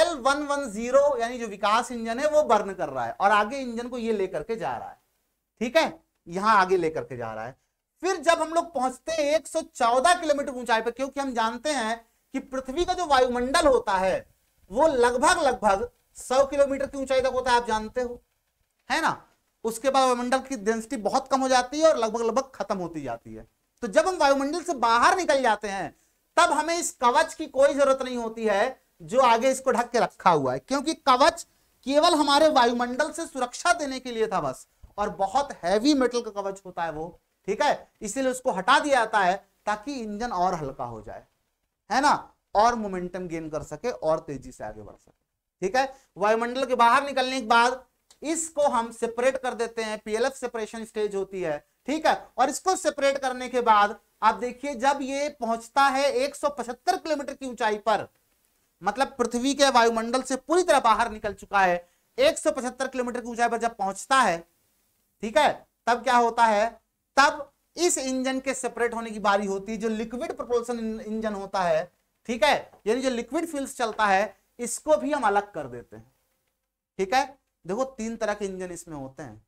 एल वन वन जीरो यानी जो विकास इंजन है वो बर्न कर रहा है और आगे इंजन को ये लेकर के जा रहा है ठीक है यहां आगे लेकर के जा रहा है फिर जब हम लोग पहुंचते हैं चौदह किलोमीटर ऊंचाई पर क्योंकि हम जानते हैं कि पृथ्वी का जो वायुमंडल होता है वो लगभग लगभग सौ किलोमीटर की ऊंचाई तक होता है आप जानते हो है ना उसके बाद वायुमंडल की डेंसिटी बहुत कम हो जाती है और लगभग लगभग खत्म होती जाती है तो जब हम वायुमंडल से बाहर निकल जाते हैं तब हमें इस कवच की कोई जरूरत नहीं होती है जो आगे इसको ढक के रखा हुआ है क्योंकि कवच केवल हमारे वायुमंडल से सुरक्षा देने के लिए था बस और बहुत हैवी मेटल का कवच होता है वो ठीक है इसीलिए उसको हटा दिया जाता है ताकि इंजन और हल्का हो जाए है ना और मोमेंटम गेन कर सके और तेजी से आगे बढ़ सके ठीक है वायुमंडल के बाहर निकलने के बाद इसको हम सेपरेट कर देते हैं पीएलएफ सेपरेशन स्टेज होती है ठीक है और इसको सेपरेट करने के बाद आप देखिए जब ये पहुंचता है 175 किलोमीटर की ऊंचाई पर मतलब पृथ्वी के वायुमंडल से पूरी तरह बाहर निकल चुका है 175 किलोमीटर की ऊंचाई पर जब पहुंचता है ठीक है तब क्या होता है तब इस इंजन के सेपरेट होने की बारी होती है जो लिक्विड प्रोपल्सन इंजन होता है ठीक है यानी जो लिक्विड फ्यूल्स चलता है इसको भी हम अलग कर देते हैं ठीक है देखो तीन तरह के इंजन इसमें होते हैं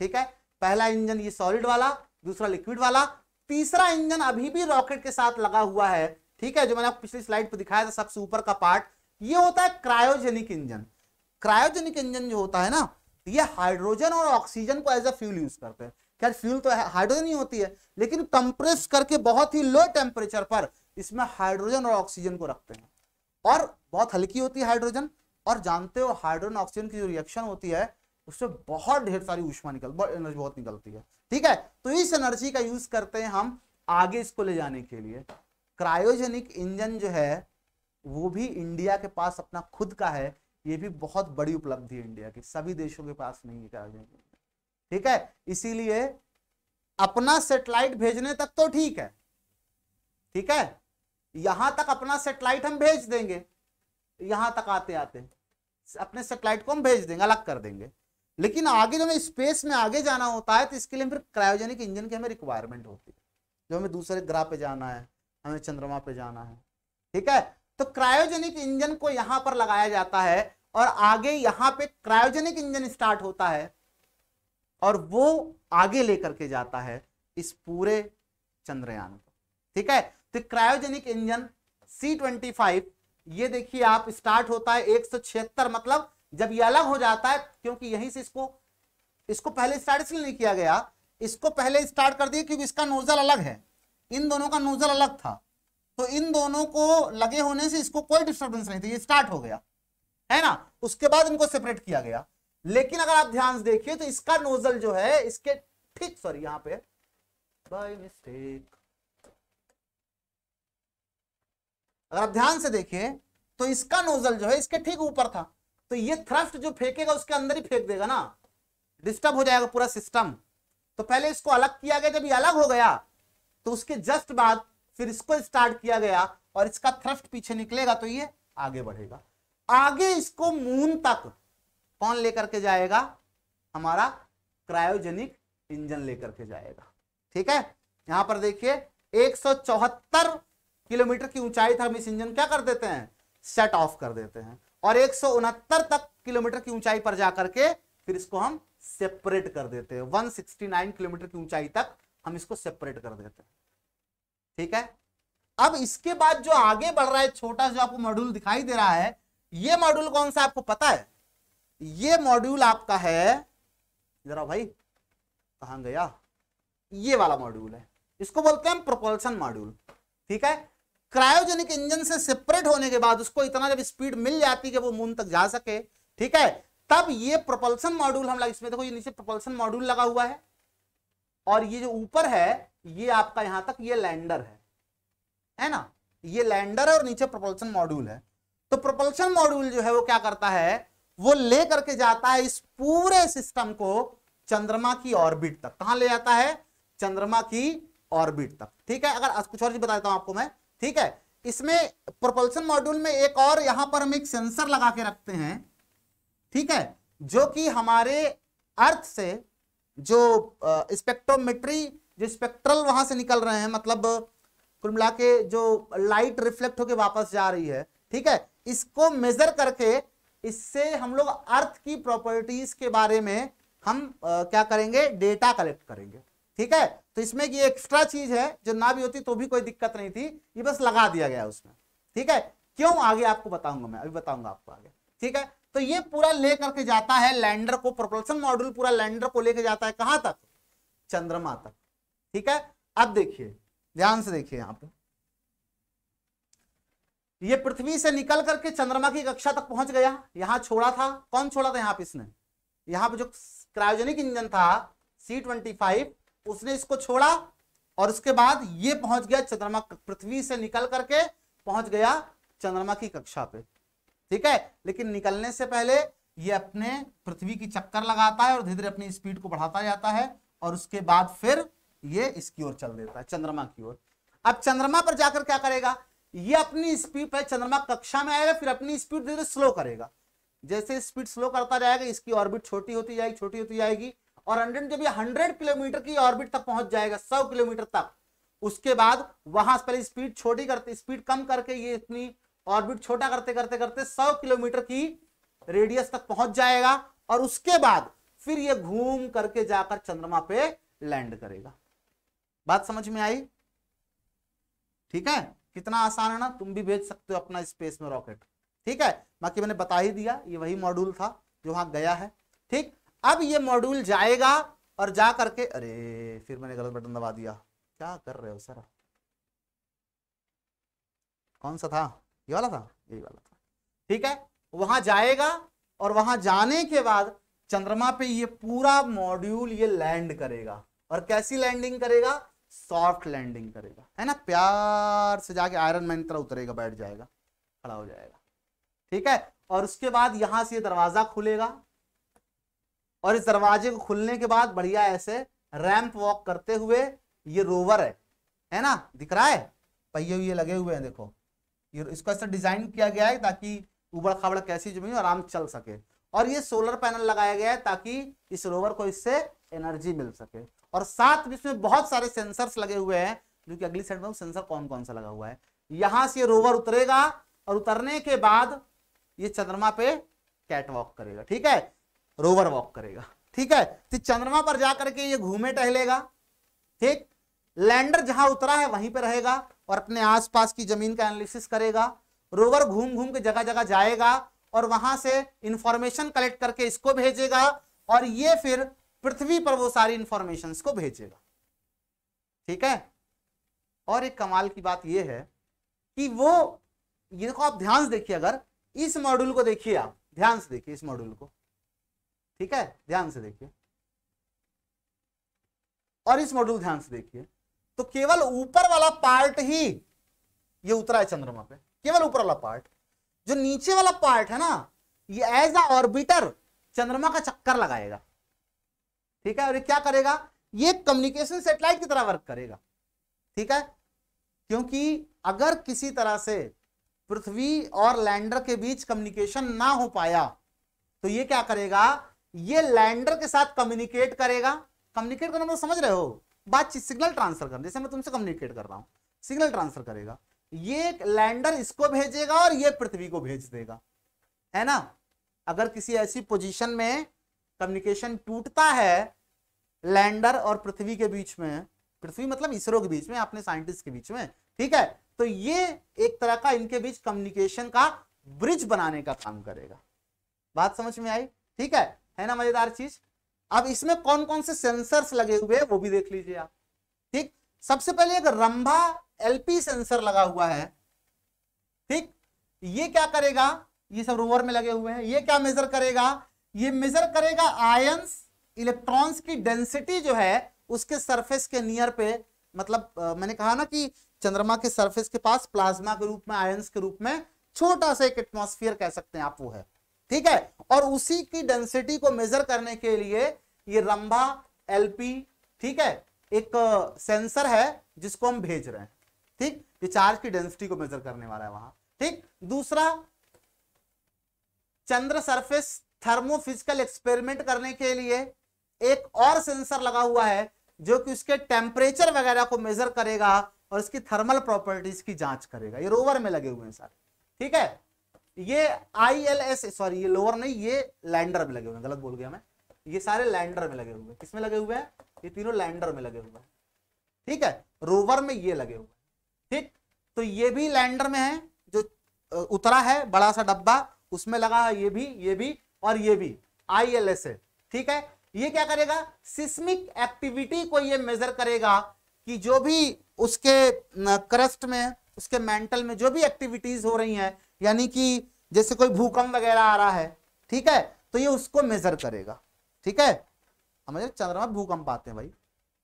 ठीक है पहला इंजन ये सॉलिड वाला दूसरा लिक्विड वाला तीसरा इंजन अभी भी रॉकेट के साथ लगा हुआ है ठीक है जो मैंने आपको पिछली स्लाइड पर दिखाया था सबसे ऊपर का पार्ट ये होता है क्रायोजेनिक इंजन क्रायोजेनिक इंजन जो होता है ना तो ये हाइड्रोजन और ऑक्सीजन को एज ए फ्यूल यूज करते हैं खैर फ्यूल तो हाइड्रोजन ही होती है लेकिन कंप्रेस करके बहुत ही लो टेम्परेचर पर इसमें हाइड्रोजन और ऑक्सीजन को रखते हैं और बहुत हल्की होती है हाइड्रोजन और जानते हो हाइड्रोजन ऑक्सीजन की जो रिएक्शन होती है उससे बहुत ढेर सारी ऊष्मा निकल बहुत एनर्जी बहुत निकलती है ठीक है तो इस एनर्जी का यूज करते हैं हम आगे इसको ले जाने के लिए क्रायोजेनिक इंजन जो है वो भी इंडिया के पास अपना खुद का है ये भी बहुत बड़ी उपलब्धि है इंडिया की सभी देशों के पास नहीं है ठीक है इसीलिए अपना सेटेलाइट भेजने तक तो ठीक है ठीक है यहां तक अपना सेटेलाइट हम भेज देंगे यहां तक आते आते अपने सेटेलाइट को हम भेज देंगे अलग कर देंगे लेकिन आगे जो हमें स्पेस में आगे जाना होता है तो इसके लिए फिर क्रायोजेनिक इंजन की हमें रिक्वायरमेंट होती है जो हमें दूसरे ग्रह पे जाना है हमें चंद्रमा पे जाना है ठीक है तो क्रायोजेनिक इंजन को यहां पर लगाया जाता है और आगे यहां पे क्रायोजेनिक इंजन स्टार्ट होता है और वो आगे लेकर के जाता है इस पूरे चंद्रयान को ठीक है तो cryogenic engine C twenty five ये देखिए आप स्टार्ट होता है एक सौ छिहत्तर मतलब जब ये अलग हो जाता है क्योंकि यहीं से इसको इसको पहले स्टार्ट इसलिए नहीं किया गया इसको पहले स्टार्ट कर दिया क्योंकि इसका नोजल अलग है इन दोनों का नोजल अलग था तो इन दोनों को लगे होने से इसको कोई डिस्टर्बेंस नहीं थी ये स्टार्ट हो गया है ना उसके बाद इनको सेपरेट किया गया लेकिन अगर आप ध्यान से देखिए तो इसका नोजल जो है इसके ठीक सॉरी यहां पे बाय मिस्टेक अगर आप ध्यान से देखिए तो इसका नोजल जो है इसके ठीक ऊपर था तो ये थ्रस्ट जो फेंकेगा उसके अंदर ही फेंक देगा ना डिस्टर्ब हो जाएगा पूरा सिस्टम तो पहले इसको अलग किया गया जब ये अलग हो गया तो उसके जस्ट बाद फिर इसको स्टार्ट किया गया और इसका थ्रस्ट पीछे निकलेगा तो ये आगे बढ़ेगा आगे इसको मून तक कौन लेकर के जाएगा हमारा क्रायोजेनिक इंजन लेकर के जाएगा ठीक है यहां पर देखिए एक किलोमीटर की ऊंचाई तक हम इस इंजन क्या कर देते हैं सेट ऑफ कर देते हैं और एक तक किलोमीटर की ऊंचाई पर जाकर के फिर इसको हम सेपरेट कर देते हैं 169 किलोमीटर की ऊंचाई तक हम इसको सेपरेट कर देते हैं ठीक है अब इसके बाद जो आगे बढ़ रहा है छोटा जो आपको मॉड्यूल दिखाई दे रहा है ये मॉड्यूल कौन सा आपको पता है ये मॉड्यूल आपका है जरा भाई कहा गया ये वाला मॉड्यूल है इसको बोलते हैं प्रोपल्सन मॉड्यूल ठीक है क्रायोजेनिक इंजन से सेपरेट होने के बाद उसको इतना जब स्पीड मिल जाती कि वो मून तक जा सके ठीक है तब ये प्रोपल्सन मॉड्यूल हम लगा इसमें देखो ये नीचे प्रोपल्सन मॉड्यूल लगा हुआ है और ये जो ऊपर है ये आपका यहां तक ये लैंडर है है ना ये लैंडर है और नीचे प्रोपल्शन मॉड्यूल है तो प्रोपल्शन मॉड्यूल जो है वो क्या करता है वो ले करके जाता है इस पूरे सिस्टम को चंद्रमा की ऑर्बिट तक कहां ले जाता है चंद्रमा की ऑर्बिट तक ठीक है अगर कुछ और चीज बता देता हूं आपको मैं ठीक है इसमें प्रोपल्शन मॉड्यूल में एक और यहां पर हम एक सेंसर लगा के रखते हैं ठीक है जो कि हमारे अर्थ से जो स्पेक्ट्रोमेट्री जो स्पेक्ट्रल वहां से निकल रहे हैं मतलब कुल मिला के जो लाइट रिफ्लेक्ट होकर वापस जा रही है ठीक है इसको मेजर करके इससे हम लोग अर्थ की प्रॉपर्टीज के बारे में हम आ, क्या करेंगे डेटा कलेक्ट करेंगे ठीक है तो इसमें ये एक्स्ट्रा चीज है जो ना भी होती तो भी कोई दिक्कत नहीं थी ये बस लगा दिया गया उसमें ठीक है क्यों आगे आपको बताऊंगा मैं अभी बताऊंगा आपको आगे ठीक है तो ये पूरा लेकर के जाता है लैंडर को प्रोपल्सन मॉड्यूल पूरा लैंडर को लेकर जाता है कहां तक चंद्रमा तक ठीक है अब देखिए ध्यान से देखिए यहां पर ये पृथ्वी से निकल करके चंद्रमा की कक्षा तक पहुंच गया यहां छोड़ा था कौन छोड़ा था यहां पर इसने यहां पर जो क्रायोजेनिक इंजन था सी ट्वेंटी फाइव उसने इसको छोड़ा और उसके बाद ये पहुंच गया चंद्रमा पृथ्वी से निकल करके पहुंच गया चंद्रमा की कक्षा पे ठीक है लेकिन निकलने से पहले ये अपने पृथ्वी की चक्कर लगाता है और धीरे धीरे अपनी स्पीड को बढ़ाता जाता है और उसके बाद फिर ये इसकी ओर चल देता है चंद्रमा की ओर अब चंद्रमा पर जाकर क्या करेगा ये अपनी स्पीड पर चंद्रमा कक्षा में आएगा फिर अपनी स्पीड धीरे स्लो करेगा जैसे स्पीड स्लो करता जाएगा इसकी ऑर्बिट छोटी होती जाएगी छोटी होती जाएगी और अंडन जब यह हंड्रेड किलोमीटर की ऑर्बिट तक पहुंच जाएगा सौ किलोमीटर तक उसके बाद वहां पहले स्पीड छोटी करते स्पीड कम करके ये अपनी ऑर्बिट छोटा करते करते करते सौ किलोमीटर की रेडियस तक पहुंच जाएगा और उसके बाद फिर यह घूम करके जाकर चंद्रमा पे लैंड करेगा बात समझ में आई ठीक है कितना आसान है ना तुम भी भेज सकते हो अपना स्पेस में रॉकेट ठीक है बाकी मैंने बता ही दिया ये वही मॉड्यूल था जो वहां गया है ठीक अब ये मॉड्यूल जाएगा और जा करके अरे फिर मैंने गलत बटन दबा दिया क्या कर रहे हो सर कौन सा था ये वाला था यही वाला था ठीक है वहां जाएगा और वहां जाने के बाद चंद्रमा पे ये पूरा मॉड्यूल ये लैंड करेगा और कैसी लैंडिंग करेगा सॉफ्ट लैंडिंग करेगा है ना प्यार से जाके आयरन मैन तरह उतरेगा बैठ जाएगा खड़ा हो जाएगा ठीक है और उसके बाद यहां से ये दरवाजा खुलेगा और इस दरवाजे को खुलने के बाद बढ़िया ऐसे रैंप वॉक करते हुए ये रोवर है है ना दिख रहा है पहिए लगे हुए हैं देखो इसको ऐसा डिजाइन किया गया है ताकि उबड़ खाबड़ कैसी जमीन आराम चल सके और ये सोलर पैनल लगाया गया है ताकि इस रोवर को इससे एनर्जी मिल सके और साथ में इसमें बहुत सारे सेंसर्स लगे हुए हैं जो कि अगली साइड में सेंसर कौन कौन सा लगा हुआ है यहां से ये रोवर उतरेगा और उतरने के बाद ये चंद्रमा पे कैट वॉक करेगा ठीक है रोवर वॉक करेगा ठीक है तो चंद्रमा पर जाकर के ये घूमे टहलेगा ठीक लैंडर जहां उतरा है वहीं पे रहेगा और अपने आसपास की जमीन का एनालिसिस करेगा रोवर घूम घूम के जगह जगह जाएगा और वहां से इंफॉर्मेशन कलेक्ट करके इसको भेजेगा और ये फिर पृथ्वी पर वो सारी इंफॉर्मेशन को भेजेगा ठीक है और एक कमाल की बात यह है कि वो ये देखो आप ध्यान से देखिए अगर इस मॉड्यूल को देखिए आप ध्यान से देखिए इस मॉड्यूल को ठीक है ध्यान से देखिए और इस मॉड्यूल ध्यान से देखिए तो केवल ऊपर वाला पार्ट ही ये उतरा है चंद्रमा पे केवल ऊपर वाला पार्ट जो नीचे वाला पार्ट है ना ये एज अ ऑर्बिटर चंद्रमा का चक्कर लगाएगा ठीक है और ये क्या करेगा ये कम्युनिकेशन सेटेलाइट की तरह वर्क करेगा ठीक है क्योंकि अगर किसी तरह से पृथ्वी और लैंडर के बीच कम्युनिकेशन ना हो पाया तो ये क्या करेगा ये लैंडर के साथ कम्युनिकेट करेगा कम्युनिकेट करना मतलब समझ रहे हो बातचीत सिग्नल ट्रांसफर कर जैसे मैं तुमसे कम्युनिकेट कर रहा हूँ सिग्नल ट्रांसफर करेगा ये लैंडर इसको भेजेगा और ये पृथ्वी को भेज देगा है ना अगर किसी ऐसी पोजीशन में कम्युनिकेशन टूटता है लैंडर और पृथ्वी के बीच में पृथ्वी मतलब इसरो के बीच में अपने साइंटिस्ट के बीच में ठीक है तो ये एक तरह का इनके बीच कम्युनिकेशन का ब्रिज बनाने का काम करेगा बात समझ में आई ठीक है है ना मजेदार चीज अब इसमें कौन कौन से सेंसर्स लगे हुए हैं वो भी देख लीजिए आप ठीक सबसे पहले एक रंभा एलपी सेंसर लगा हुआ है ठीक ये क्या करेगा ये सब रोवर में लगे हुए हैं ये क्या मेजर करेगा ये मेजर करेगा आयंस इलेक्ट्रॉन्स की डेंसिटी जो है उसके सरफेस के नियर पे मतलब आ, मैंने कहा ना कि चंद्रमा के सरफेस के पास प्लाज्मा के रूप में आयंस के रूप में छोटा सा एक एटमोसफियर कह सकते हैं आप वो है ठीक है और उसी की डेंसिटी को मेजर करने के लिए ये रंभा एलपी ठीक है एक सेंसर है जिसको हम भेज रहे हैं ठीक ये चार्ज की डेंसिटी को मेजर करने वाला है वहां ठीक दूसरा चंद्र सरफेस थर्मोफिजिकल एक्सपेरिमेंट करने के लिए एक और सेंसर लगा हुआ है जो कि उसके टेम्परेचर वगैरह को मेजर करेगा और इसकी थर्मल प्रॉपर्टीज की जांच करेगा ये रोवर में लगे हुए हैं सर ठीक है ये आई एल एस सॉरी ये लोअर नहीं ये लैंडर में लगे हुए हैं गलत बोल गया मैं ये सारे लैंडर में लगे हुए हैं किसमें लगे हुए हैं ये तीनों लैंडर में लगे हुए हैं ठीक है रोवर में ये लगे हुए हैं ठीक तो ये भी लैंडर में है जो उतरा है बड़ा सा डब्बा उसमें लगा है ये भी ये भी और ये भी आई एल एस ठीक है ये क्या करेगा सिस्मिक एक्टिविटी को ये मेजर करेगा कि जो भी उसके क्रस्ट में उसके मेंटल में जो भी एक्टिविटीज हो रही हैं यानी कि जैसे कोई भूकंप वगैरह आ रहा है ठीक है तो ये उसको मेजर करेगा ठीक है हमारे चंद्रमा भूकंप आते हैं भाई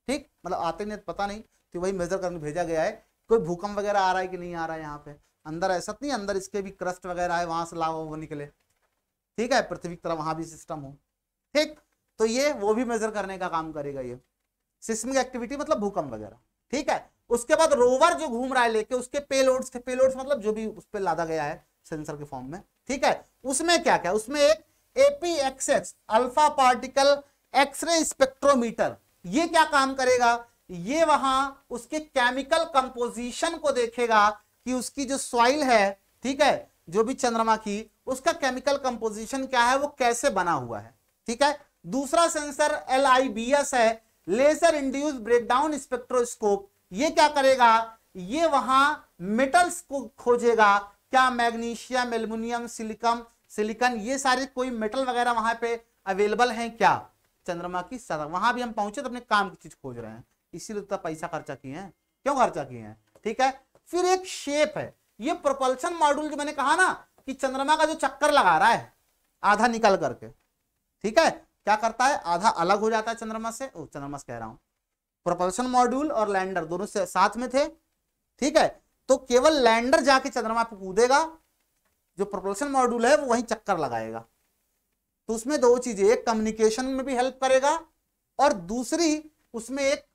ठीक मतलब आते नहीं पता नहीं तो वही मेजर करने भेजा गया है कोई भूकंप वगैरह आ रहा है कि नहीं आ रहा है यहाँ पे अंदर ऐसा तो नहीं अंदर इसके भी क्रस्ट वगैरह है वहां से लावा वो निकले ठीक है पृथ्वी की तरह वहां भी सिस्टम हो ठीक तो ये वो भी मेजर करने का काम करेगा ये सिस्मिक एक्टिविटी मतलब भूकंप वगैरह ठीक है उसके बाद रोवर जो घूम रहा है लेके उसके पेलोड्स के पेलोड्स मतलब जो भी उस पर लादा गया है सेंसर के फॉर्म में ठीक है उसमें क्या क्या उसमें एक APXX alpha particle xray spectrometer ये क्या काम करेगा ये वहां उसके केमिकल कंपोजिशन को देखेगा कि उसकी जो सॉइल है ठीक है जो भी चंद्रमा की उसका केमिकल कंपोजिशन क्या है वो कैसे बना हुआ है ठीक है दूसरा सेंसर एल है लेजर इंड्यूस ब्रेकडाउन स्पेक्ट्रोस्कोप ये क्या करेगा ये वहां मेटल्स को खोजेगा क्या मैग्नीशियम एल्यूमिनियम सिलिकम सिलिकन ये सारे कोई मेटल वगैरह वहां पे अवेलेबल हैं क्या चंद्रमा की सतह वहां भी हम पहुंचे तो अपने काम की चीज खोज रहे हैं इसीलिए तो पैसा खर्चा किए हैं क्यों खर्चा किए हैं ठीक है फिर एक शेप है ये प्रोपल्सन मॉड्यूल जो मैंने कहा ना कि चंद्रमा का जो चक्कर लगा रहा है आधा निकल करके ठीक है क्या करता है आधा अलग हो जाता है चंद्रमा से ओ चंद्रमा से कह रहा हूं प्रोपल्सन मॉड्यूल और लैंडर दोनों से साथ में थे ठीक है तो केवल लैंडर जाके चंद्रमा पर कूदेगा जो प्रोपल्सन मॉड्यूल है वो वहीं चक्कर लगाएगा तो उसमें दो चीजें एक कम्युनिकेशन में भी हेल्प करेगा और दूसरी उसमें एक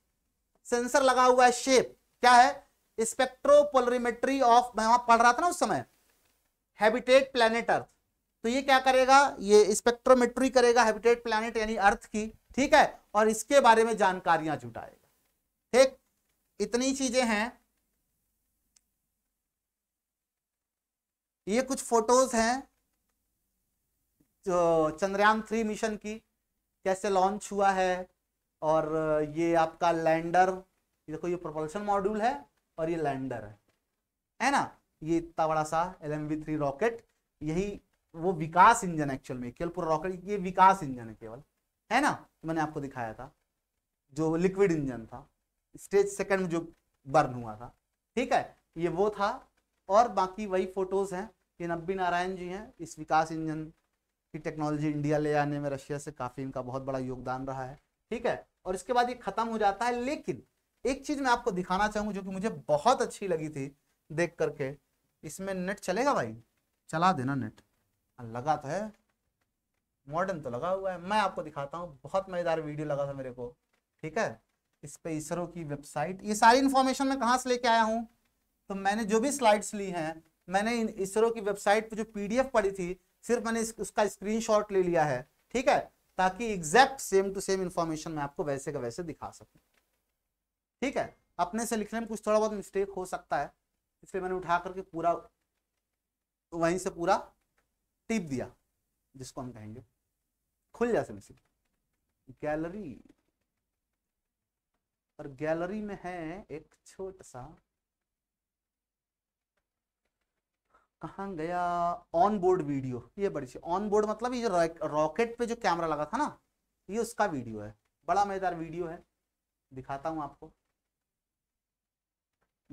सेंसर लगा हुआ है शेप क्या है स्पेक्ट्रोपोलरीमेट्री ऑफ मैं वहां पढ़ रहा था ना उस समय हैबिटेट प्लानिट अर्थ तो ये क्या करेगा ये स्पेक्ट्रोमेट्री करेगा हैबिटेट प्लेनेट यानी अर्थ की ठीक है और इसके बारे में जानकारियां जुटाएगा ठीक इतनी चीजें हैं ये कुछ फोटोज हैं जो चंद्रयान थ्री मिशन की कैसे लॉन्च हुआ है और ये आपका लैंडर देखो ये प्रोपल्शन मॉड्यूल है और ये लैंडर है है ना ये इतना बड़ा सा एल एम थ्री रॉकेट यही वो विकास इंजन एक्चुअल में केवल पूरा रॉकेट ये विकास इंजन है केवल है ना मैंने आपको दिखाया था जो लिक्विड इंजन था स्टेज सेकंड में जो बर्न हुआ था ठीक है ये वो था और बाकी वही फोटोज़ हैं ये नब्बी नारायण जी हैं इस विकास इंजन की टेक्नोलॉजी इंडिया ले आने में रशिया से काफ़ी इनका बहुत बड़ा योगदान रहा है ठीक है और इसके बाद ये ख़त्म हो जाता है लेकिन एक चीज़ मैं आपको दिखाना चाहूंगा जो कि मुझे बहुत अच्छी लगी थी देख करके इसमें नेट चलेगा भाई चला देना नेट लगा तो है मॉडर्न तो लगा हुआ है मैं आपको दिखाता हूँ बहुत मज़ेदार वीडियो लगा था मेरे को ठीक है इस पे इसरो की वेबसाइट ये सारी इन्फॉर्मेशन मैं कहाँ से लेके आया हूँ तो मैंने जो भी स्लाइड्स ली हैं मैंने इसरो की वेबसाइट पे जो पीडीएफ पड़ी थी सिर्फ मैंने उसका स्क्रीनशॉट ले लिया है ठीक है ताकि exact same to same information मैं आपको वैसे का वैसे दिखा सकूँ ठीक है अपने से लिखने में कुछ थोड़ा बहुत मिस्टेक हो सकता है इसलिए मैंने उठा करके पूरा वहीं से पूरा टिप दिया जिसको हम कहेंगे खुल जा समझ गैलरी और गैलरी में है एक छोटा सा कहा गया ऑन बोर्ड वीडियो ये बड़ी चीज ऑन बोर्ड मतलब ये जो रॉकेट पे जो कैमरा लगा था ना ये उसका वीडियो है बड़ा मजेदार वीडियो है दिखाता हूँ आपको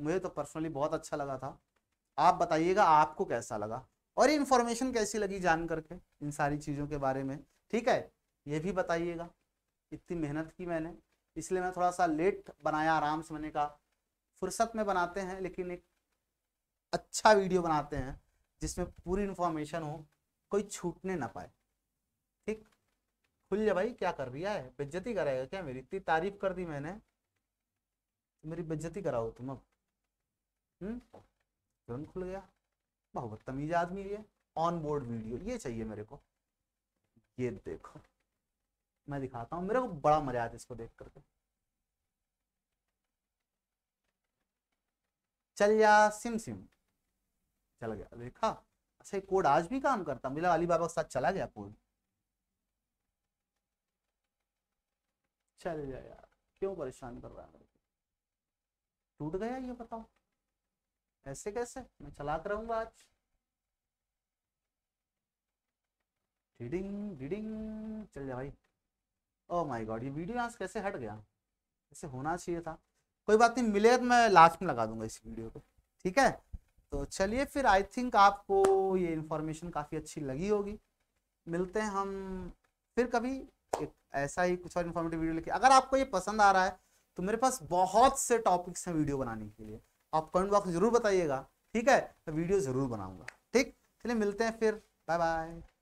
मुझे तो पर्सनली बहुत अच्छा लगा था आप बताइएगा आपको कैसा लगा और इन्फॉर्मेशन कैसी लगी जान करके इन सारी चीज़ों के बारे में ठीक है ये भी बताइएगा इतनी मेहनत की मैंने इसलिए मैं थोड़ा सा लेट बनाया आराम से मैंने कहा फुर्सत में बनाते हैं लेकिन एक अच्छा वीडियो बनाते हैं जिसमें पूरी इन्फॉर्मेशन हो कोई छूटने ना पाए ठीक खुल जा भाई क्या कर रिया है बेज्जती कराएगा क्या मेरी इतनी तारीफ कर दी मैंने मेरी बेज्जती कराओ तुम अब हम्म? तुरंत खुल गया बहुत बदतमीज आदमी ये ऑन बोर्ड वीडियो ये चाहिए मेरे को ये देखो मैं दिखाता हूँ मेरे को बड़ा मजा आता है इसको देख करके चल या सिम सिम चल गया देखा ऐसे अच्छा, कोड आज भी काम करता मुझे अली बाबा के साथ चला गया कोड चल गया यार क्यों परेशान कर रहा है टूट गया ये बताओ ऐसे कैसे मैं चला कर रहूंगा आज डिडिंग डिडिंग चल जा भाई ओ माय गॉड ये वीडियो यहाँ से कैसे हट गया ऐसे होना चाहिए था कोई बात नहीं मिले तो मैं लास्ट में लगा दूंगा इस वीडियो को ठीक है तो चलिए फिर आई थिंक आपको ये इन्फॉर्मेशन काफ़ी अच्छी लगी होगी मिलते हैं हम फिर कभी एक ऐसा ही कुछ और इन्फॉर्मेटिव वीडियो लेके अगर आपको ये पसंद आ रहा है तो मेरे पास बहुत से टॉपिक्स हैं वीडियो बनाने के लिए आप कमेंट बॉक्स जरूर बताइएगा ठीक है मैं वीडियो जरूर बनाऊंगा ठीक चलिए मिलते हैं फिर बाय बाय